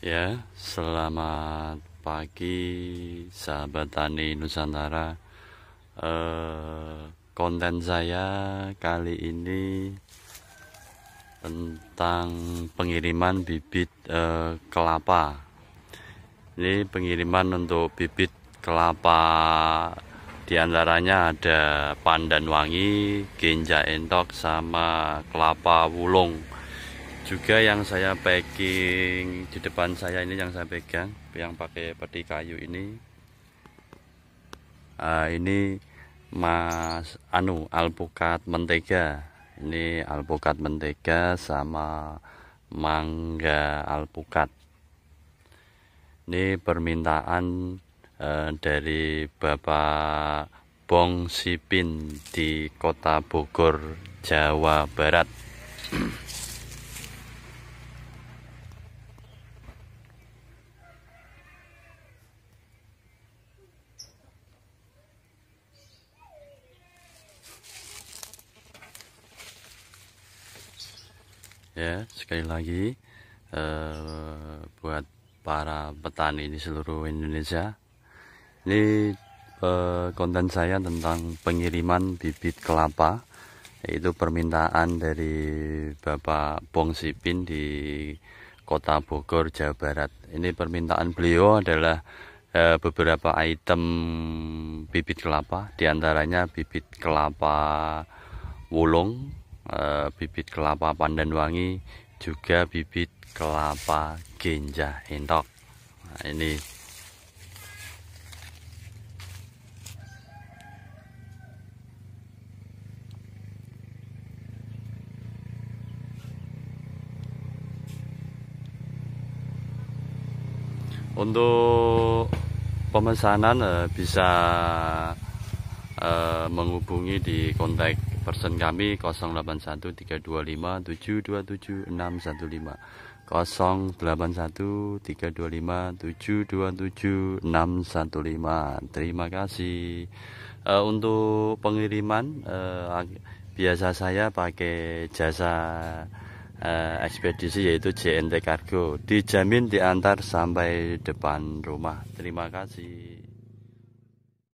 Ya, selamat pagi sahabat tani Nusantara. Eh, konten saya kali ini tentang pengiriman bibit eh, kelapa. Ini pengiriman untuk bibit kelapa di antaranya ada pandan wangi, genja entok, sama kelapa wulung juga yang saya packing di depan saya ini yang saya pegang yang pakai peti kayu ini uh, ini mas anu alpukat mentega ini alpukat mentega sama mangga alpukat ini permintaan uh, dari Bapak Bong Sipin di kota Bogor Jawa Barat ya sekali lagi eh, buat para petani di seluruh Indonesia ini eh, konten saya tentang pengiriman bibit kelapa yaitu permintaan dari Bapak Bong Sipin di Kota Bogor Jawa Barat ini permintaan beliau adalah eh, beberapa item bibit kelapa diantaranya bibit kelapa wulung e, bibit kelapa pandan wangi juga bibit kelapa genja entok nah, ini untuk pemesanan eh, bisa eh, menghubungi di kontak person kami 081325727615 081325727615 terima kasih uh, untuk pengiriman uh, biasa saya pakai jasa uh, ekspedisi yaitu JNT Cargo dijamin diantar sampai depan rumah terima kasih